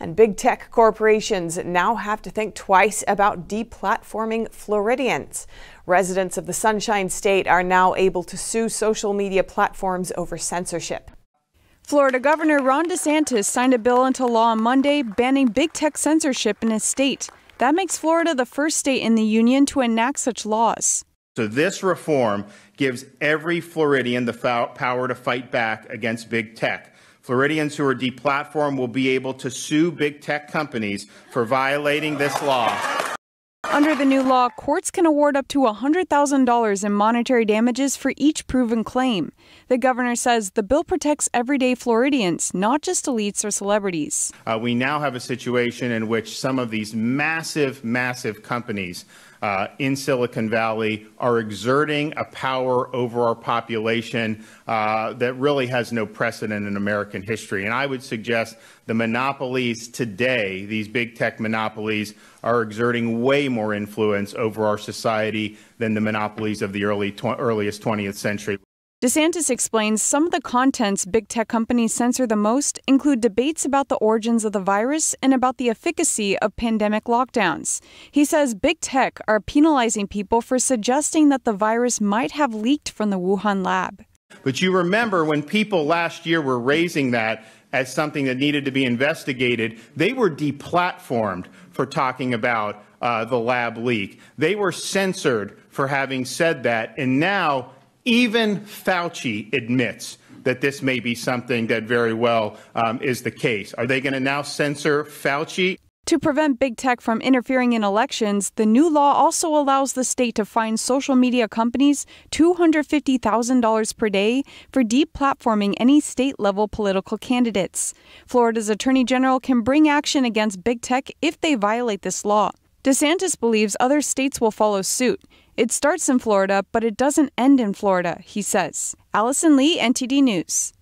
And big tech corporations now have to think twice about deplatforming Floridians. Residents of the Sunshine State are now able to sue social media platforms over censorship. Florida Governor Ron DeSantis signed a bill into law on Monday banning big tech censorship in his state. That makes Florida the first state in the union to enact such laws. So, this reform gives every Floridian the power to fight back against big tech. Floridians who are deplatformed will be able to sue big tech companies for violating this law. Under the new law, courts can award up to $100,000 in monetary damages for each proven claim. The governor says the bill protects everyday Floridians, not just elites or celebrities. Uh, we now have a situation in which some of these massive, massive companies uh, in Silicon Valley are exerting a power over our population uh, that really has no precedent in American history. And I would suggest the monopolies today, these big tech monopolies, are exerting way more more influence over our society than the monopolies of the early earliest 20th century. DeSantis explains some of the contents big tech companies censor the most include debates about the origins of the virus and about the efficacy of pandemic lockdowns. He says big tech are penalizing people for suggesting that the virus might have leaked from the Wuhan lab. But you remember when people last year were raising that as something that needed to be investigated, they were deplatformed for talking about uh, the lab leak. They were censored for having said that. And now even Fauci admits that this may be something that very well um, is the case. Are they going to now censor Fauci? To prevent big tech from interfering in elections, the new law also allows the state to fine social media companies $250,000 per day for deplatforming any state level political candidates. Florida's attorney general can bring action against big tech if they violate this law. DeSantis believes other states will follow suit. It starts in Florida, but it doesn't end in Florida, he says. Allison Lee, NTD News.